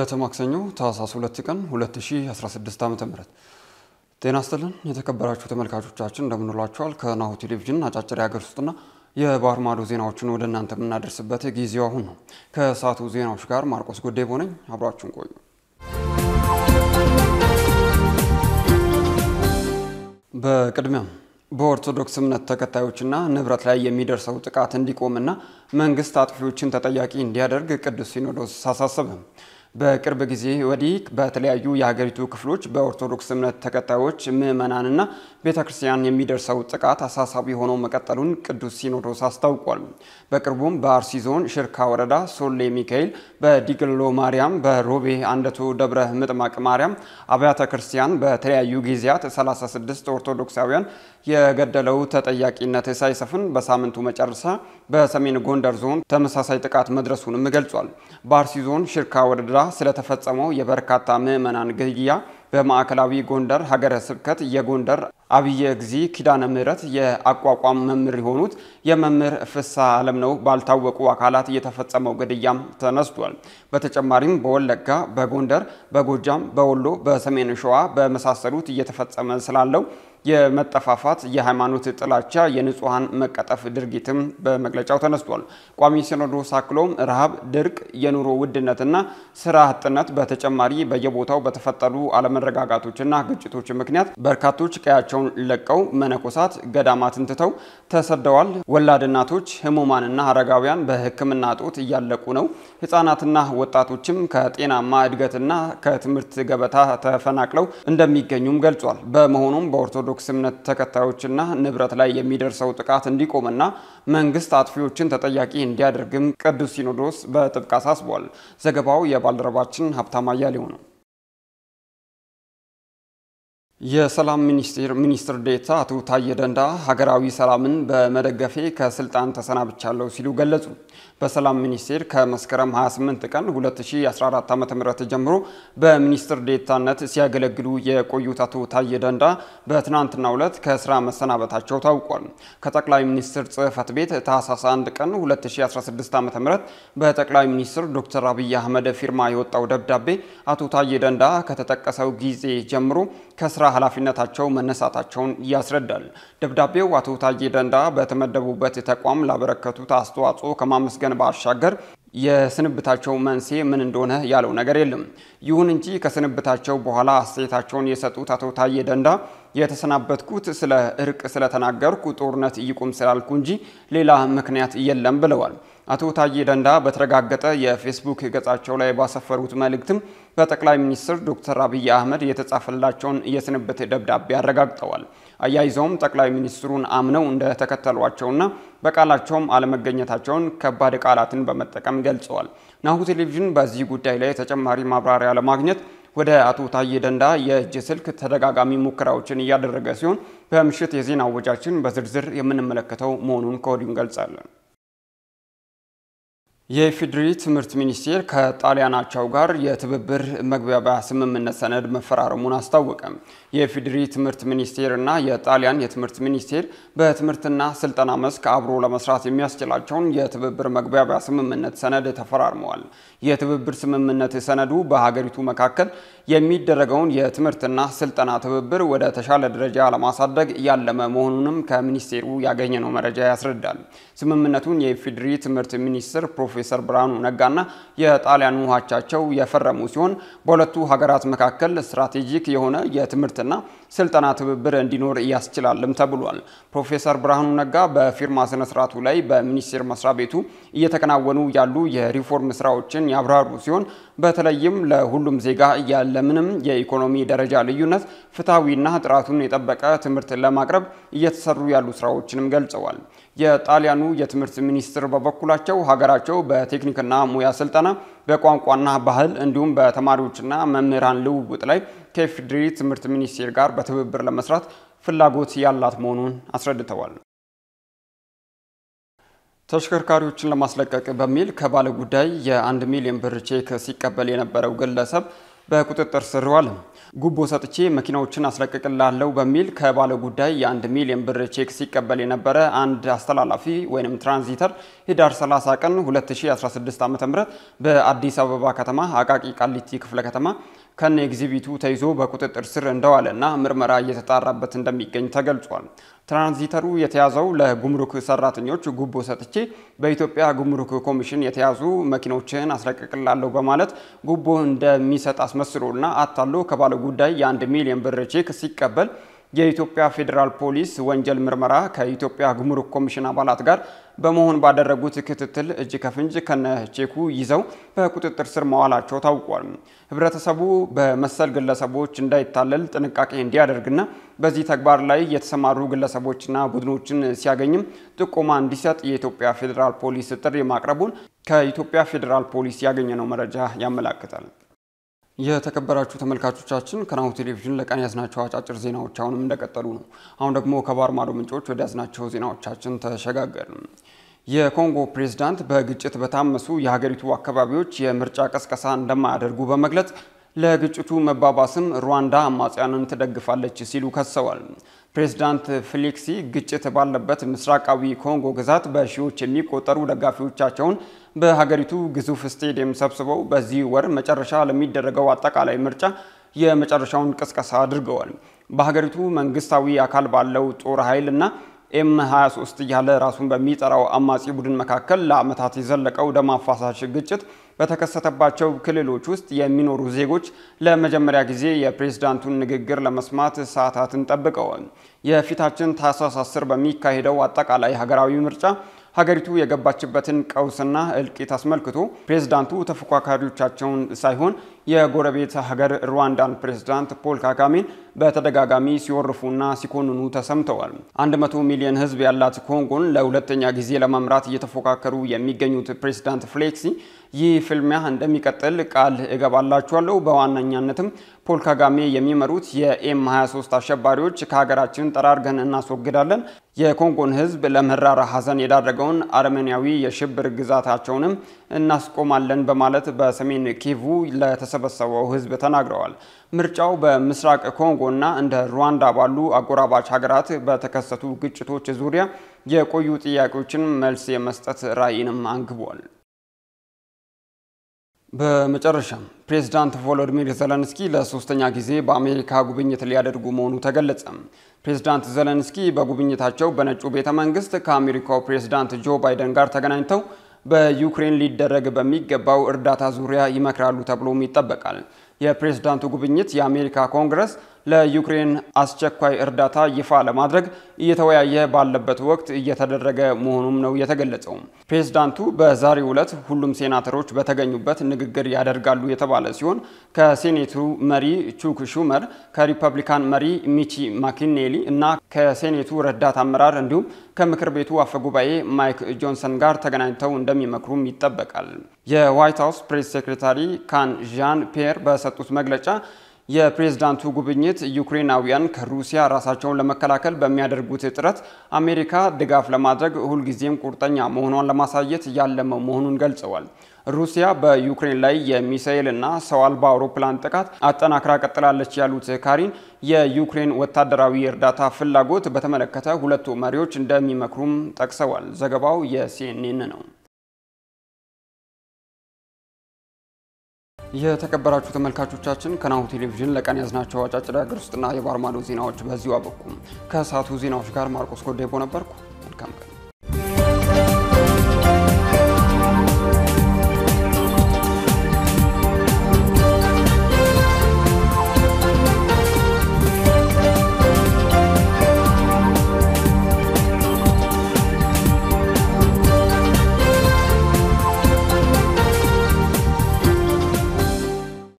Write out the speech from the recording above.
ዕለተ ማክሰኞ ታህሳስ 2 ቀን 2016 ዓ.ም ጤና ይስጥልን የተከበራችሁ ተመልካቾቻችን እንደምንሏችኋል። ከናሁ ቴሌቪዥን አጫጭር የሀገር ውስጥና የባህር ማዶ ዜናዎችን ወደ እናንተ የምናደርስበት ጊዜው አሁን ነው። ከሰዓቱ ዜናዎች ጋር ማርቆስ ጉዴ ነኝ። አብራችሁን ቆዩ። በቅድሚያም በኦርቶዶክስ እምነት ተከታዮችና ንብረት ላይ የሚደርሰው ጥቃት እንዲቆምና መንግስት አጥፊዎችን ተጠያቂ እንዲያደርግ ቅዱስ ሲኖዶስ አሳሰበ። በቅርብ ጊዜ ወዲህ በተለያዩ የሀገሪቱ ክፍሎች በኦርቶዶክስ እምነት ተከታዮች ምዕመናንና ቤተ ክርስቲያን የሚደርሰው ጥቃት አሳሳቢ ሆኖ መቀጠሉን ቅዱስ ሲኖዶስ አስታውቋል። በቅርቡም በአርሲ ዞን ሽርካ ወረዳ ሶሌ ሚካኤል፣ በዲግሎ ማርያም፣ በሮቤ አንደቱ ደብረ ምጥማቅ ማርያም አብያተ ክርስቲያን በተለያዩ ጊዜያት 36 ኦርቶዶክሳውያን የገደለው ተጠያቂነት ሳይሰፍን በሳምንቱ መጨረሻ በሰሜን ጎንደር ዞን ተመሳሳይ ጥቃት መድረሱንም ገልጿል። በአርሲ ዞን ሽርካ ወረዳ ስለተፈጸመው የበርካታ ምዕመናን ግድያ በማዕከላዊ ጎንደር ሀገረ ስብከት የጎንደር አብየ እግዚ ኪዳነ ምሕረት የአቋቋም መምህር የሆኑት የመምህር ፍሳ ዓለም ነው ባልታወቁ አካላት የተፈጸመው ግድያም ተነስቷል። በተጨማሪም በወለጋ፣ በጎንደር፣ በጎጃም፣ በወሎ፣ በሰሜን ሸዋ በመሳሰሉት እየተፈጸመ ስላለው የመጠፋፋት፣ የሃይማኖት ጥላቻ፣ የንጹሐን መቀጠፍ ድርጊትም በመግለጫው ተነስቷል። ቋሚ ሲኖዶስ አክሎም ረሃብ፣ ድርቅ፣ የኑሮ ውድነትና ስራ አጥነት በተጨማሪ በየቦታው በተፈጠሩ አለመረጋጋቶችና ግጭቶች ምክንያት በርካቶች ቀያቸውን ለቀው መነኮሳት ገዳማትን ትተው ተሰደዋል። ወላድ እናቶች፣ ህሙማንና አረጋውያን በሕክምና እጦት እያለቁ ነው። ህጻናትና ወጣቶችም ከጤናማ እድገትና ከትምህርት ገበታ ተፈናቅለው እንደሚገኙም ገልጿል። በመሆኑም በኦርቶዶክስ ኦርቶዶክስ እምነት ተከታዮችና ንብረት ላይ የሚደርሰው ጥቃት እንዲቆምና መንግስት አጥፊዎችን ተጠያቂ እንዲያደርግም ቅዱስ ሲኖዶስ በጥብቅ አሳስቧል። ዘገባው የባልደረባችን ሀብታማ አያሌው ነው። የሰላም ሚኒስቴር ሚኒስትር ዴታ አቶ ታዬ ደንዳ ሀገራዊ ሰላምን በመደገፌ ከስልጣን ተሰናብቻለሁ ሲሉ ገለጹ። በሰላም ሚኒስቴር ከመስከረም 28 ቀን 2014 ዓ.ም ጀምሮ በሚኒስትር ዴታነት ሲያገለግሉ የቆዩት አቶ ታዬ ደንዳ በትናንትናው ዕለት ከስራ መሰናበታቸው ታውቋል። ከጠቅላይ ሚኒስትር ጽህፈት ቤት ታህሳስ 1 ቀን 2016 ዓ.ም በጠቅላይ ሚኒስትር ዶክተር አብይ አህመድ ፊርማ የወጣው ደብዳቤ አቶ ታዬ ደንዳ ከተጠቀሰው ጊዜ ጀምሮ ከስራ ኃላፊነታቸው መነሳታቸውን ያስረዳል። ደብዳቤው አቶ ታዬ ደንዳ በተመደቡበት ተቋም ላበረከቱት አስተዋጽኦ ከማመስገን ባሻገር የስንብታቸው መንስኤ ምን እንደሆነ ያለው ነገር የለም። ይሁን እንጂ ከስንብታቸው በኋላ አስተያየታቸውን የሰጡት አቶ ታዬ ደንዳ የተሰናበትኩት ስለ እርቅ ስለተናገርኩ ጦርነት ይቁም ስላልኩ እንጂ ሌላ ምክንያት የለም ብለዋል። አቶ ታዬ ደንዳ በተረጋገጠ የፌስቡክ ገጻቸው ላይ ባሰፈሩት መልእክትም በጠቅላይ ሚኒስትር ዶክተር አብይ አህመድ የተጻፈላቸውን የስንብት ደብዳቤ አረጋግጠዋል። አያይዘውም ጠቅላይ ሚኒስትሩን አምነው እንደተከተሏቸውና በቃላቸውም አለመገኘታቸውን ከባድ ቃላትን በመጠቀም ገልጸዋል። ናሁ ቴሌቪዥን በዚህ ጉዳይ ላይ ተጨማሪ ማብራሪያ ለማግኘት ወደ አቶ ታዬ ደንዳ የእጅ ስልክ ተደጋጋሚ ሙከራዎችን እያደረገ ሲሆን በምሽት የዜና ወጃችን በዝርዝር የምንመለከተው መሆኑን ከወዲሁ እንገልጻለን። የኢፌዴሪ ትምህርት ሚኒስቴር ከጣሊያን አቻው ጋር የትብብር መግባቢያ ስምምነት ሰነድ መፈራረሙን አስታወቀ። የፌዴሪ ትምህርት ሚኒስቴር እና የጣሊያን የትምህርት ሚኒስቴር በትምህርትና ስልጠና መስክ አብሮ ለመስራት የሚያስችላቸውን የትብብር መግባቢያ ስምምነት ሰነድ ተፈራርመዋል። የትብብር ስምምነት ሰነዱ በሀገሪቱ መካከል የሚደረገውን የትምህርትና ስልጠና ትብብር ወደ ተሻለ ደረጃ ለማሳደግ ያለመ መሆኑንም ከሚኒስቴሩ ያገኘነው መረጃ ያስረዳል። ስምምነቱን የኢፌዴሪ ትምህርት ሚኒስትር ፕሮፌሰር ብርሃኑ ነጋና የጣሊያኑ ውሃቻቸው የፈረሙ ሲሆን በሁለቱ ሀገራት መካከል ስትራቴጂክ የሆነ የትምህርት ዝግጅትና ስልጠና ትብብር እንዲኖር ያስችላልም ተብሏል። ፕሮፌሰር ብርሃኑ ነጋ በፊርማ ስነስርዓቱ ላይ በሚኒስቴር መስሪያ ቤቱ እየተከናወኑ ያሉ የሪፎርም ስራዎችን ያብራሩ ሲሆን በተለይም ለሁሉም ዜጋ ያለምንም የኢኮኖሚ ደረጃ ልዩነት ፍትሐዊና ጥራቱን የጠበቀ ትምህርት ለማቅረብ እየተሰሩ ያሉ ስራዎችንም ገልጸዋል። የጣሊያኑ የትምህርት ሚኒስትር በበኩላቸው ሀገራቸው በቴክኒክና ሙያ ስልጠና በቋንቋና ባህል እንዲሁም በተማሪዎችና መምህራን ልውውጥ ላይ ከኢፌዴሪ ትምህርት ሚኒስቴር ጋር በትብብር ለመስራት ፍላጎት ያላት መሆኑን አስረድተዋል። ተሽከርካሪዎችን ለማስለቀቅ በሚል ከባለ ጉዳይ የአንድ ሚሊዮን ብር ቼክ ሲቀበል የነበረው ግለሰብ በቁጥጥር ስር ዋለ። ጉቦ ሰጥቼ መኪናዎችን አስለቅቅላለሁ በሚል ከባለ ጉዳይ የአንድ ሚሊዮን ብር ቼክ ሲቀበል የነበረ አንድ አስተላላፊ ወይም ትራንዚተር ህዳር 30 ቀን 2016 ዓ.ም በአዲስ አበባ ከተማ አቃቂ ቃሊቲ ክፍለ ከተማ ከነ ኤግዚቢቱ ተይዞ በቁጥጥር ስር እንደዋለና ምርመራ እየተጣራበት እንደሚገኝ ተገልጿል። ትራንዚተሩ የተያዘው ለጉምሩክ ሰራተኞች ጉቦ ሰጥቼ በኢትዮጵያ ጉምሩክ ኮሚሽን የተያዙ መኪኖችን አስለቅቅላለሁ በማለት ጉቦ እንደሚሰጥ አስመስሎና አታሎ ከባለ ጉዳይ የአንድ ሚሊዮን ብር ቼክ ሲቀበል የኢትዮጵያ ፌዴራል ፖሊስ ወንጀል ምርመራ ከኢትዮጵያ ጉምሩክ ኮሚሽን አባላት ጋር በመሆን ባደረጉት ክትትል እጅ ከፍንጅ ከነ ቼኩ ይዘው በቁጥጥር ስር መዋላቸው ታውቋል። ህብረተሰቡ በመሰል ግለሰቦች እንዳይታለል ጥንቃቄ እንዲያደርግና በዚህ ተግባር ላይ የተሰማሩ ግለሰቦችና ቡድኖችን ሲያገኝም ጥቆማ እንዲሰጥ የኢትዮጵያ ፌዴራል ፖሊስ ጥሪ ማቅረቡን ከኢትዮጵያ ፌዴራል ፖሊስ ያገኘነው መረጃ ያመላክታል። የተከበራችሁ ተመልካቾቻችን ከናሁ ቴሌቪዥን ለቀን ያዝናቸው አጫጭር ዜናዎች አሁንም እንደቀጠሉ ነው። አሁን ደግሞ ከባህር ማዶ ምንጮች ወደ ያዝናቸው ዜናዎቻችን ተሸጋገርን። የኮንጎ ፕሬዝዳንት በግጭት በታመሱ የሀገሪቱ አካባቢዎች የምርጫ ቀስቀሳ እንደማያደርጉ በመግለጽ ለግጭቱ መባባስም ሩዋንዳ አማጽያንን ትደግፋለች ሲሉ ከሰዋል። ፕሬዝዳንት ፊሊክሲ ግጭት ባለበት ምስራቃዊ ኮንጎ ግዛት በሺዎች የሚቆጠሩ ደጋፊዎቻቸውን በሀገሪቱ ግዙፍ ስቴዲየም ሰብስበው በዚህ ወር መጨረሻ ለሚደረገው አጠቃላይ ምርጫ የመጨረሻውን ቅስቀሳ አድርገዋል። በሀገሪቱ መንግስታዊ አካል ባለው ጦር ኃይል እና ኤም 23 እያለ ራሱን በሚጠራው አማጺ ቡድን መካከል ለዓመታት የዘለቀው ደም አፋሳሽ ግጭት በተከሰተባቸው ክልሎች ውስጥ የሚኖሩ ዜጎች ለመጀመሪያ ጊዜ የፕሬዝዳንቱን ንግግር ለመስማት ሰዓታትን ጠብቀዋል። የፊታችን ታህሳስ 10 በሚካሄደው አጠቃላይ ሀገራዊ ምርጫ ሀገሪቱ የገባችበትን ቀውስና እልቂት አስመልክቶ ፕሬዝዳንቱ ተፎካካሪዎቻቸውን ሳይሆን የጎረቤት ሀገር ሩዋንዳን ፕሬዝዳንት ፖል ካጋሜን በተደጋጋሚ ሲወርፉና ሲኮንኑ ተሰምተዋል። 100 ሚሊዮን ሕዝብ ያላት ኮንጎን ለሁለተኛ ጊዜ ለመምራት እየተፎካከሩ የሚገኙት ፕሬዝዳንት ፍሌክሲ ይህ ፍልሚያ እንደሚቀጥል ቃል እገባላችኋለሁ። በዋነኛነትም ፖል ካጋሜ የሚመሩት የኤም 23 አሸባሪዎች ከሀገራችን ጠራርገን እናስወግዳለን የኮንጎን ህዝብ ለመራራ ሀዘን የዳረገውን አርሜንያዊ የሽብር ግዛታቸውንም እናስቆማለን በማለት በሰሜን ኪቩ ለተሰበሰበው ህዝብ ተናግረዋል። ምርጫው በምስራቅ ኮንጎና እንደ ሩዋንዳ ባሉ አጎራባች ሀገራት በተከሰቱ ግጭቶች ዙሪያ የቆዩ ጥያቄዎችን መልስ የመስጠት ራዕይንም አንግቧል። በመጨረሻም ፕሬዝዳንት ቮሎዲሚር ዘለንስኪ ለሶስተኛ ጊዜ በአሜሪካ ጉብኝት ሊያደርጉ መሆኑ ተገለጸ። ፕሬዝዳንት ዘለንስኪ በጉብኝታቸው በነጩ ቤተ መንግስት ከአሜሪካው ፕሬዝዳንት ጆ ባይደን ጋር ተገናኝተው በዩክሬን ሊደረግ በሚገባው እርዳታ ዙሪያ ይመክራሉ ተብሎም ይጠበቃል። የፕሬዝዳንቱ ጉብኝት የአሜሪካ ኮንግረስ ለዩክሬን አስቸኳይ እርዳታ ይፋ ለማድረግ እየተወያየ ባለበት ወቅት እየተደረገ መሆኑም ነው የተገለጸው። ፕሬዝዳንቱ በዛሬው ዕለት ሁሉም ሴናተሮች በተገኙበት ንግግር ያደርጋሉ የተባለ ሲሆን ከሴኔቱ መሪ ቹክ ሹመር፣ ከሪፐብሊካን መሪ ሚቺ ማኪኔሊ እና ከሴኔቱ ረዳት አመራር እንዲሁም ከምክር ቤቱ አፈጉባኤ ማይክ ጆንሰን ጋር ተገናኝተው እንደሚመክሩም ይጠበቃል። የዋይት ሀውስ ፕሬስ ሴክሬታሪ ካን ዣን ፒየር በሰጡት መግለጫ የፕሬዝዳንቱ ጉብኝት ዩክሬናውያን ከሩሲያ ራሳቸውን ለመከላከል በሚያደርጉት ጥረት አሜሪካ ድጋፍ ለማድረግ ሁልጊዜም ቁርጠኛ መሆኗን ለማሳየት ያለመ መሆኑን ገልጸዋል። ሩሲያ በዩክሬን ላይ የሚሳኤል እና ሰው አልባ አውሮፕላን ጥቃት አጠናክራ ቀጥላለች ያሉት ካሪን የዩክሬን ወታደራዊ እርዳታ ፍላጎት በተመለከተ ሁለቱ መሪዎች እንደሚመክሩም ጠቅሰዋል። ዘገባው የሲኤንኤን ነው። የተከበራችሁ ተመልካቾቻችን ከናሁ ቴሌቪዥን ለቀን ያዝናቸው አጫጭር ሀገር ውስጥና የባህር ማዶ ዜናዎች በዚሁ አበቁም። ከሰዓቱ ዜናዎች ጋር ማርቆስ ቦ ነበርኩ። መልካም ቀን።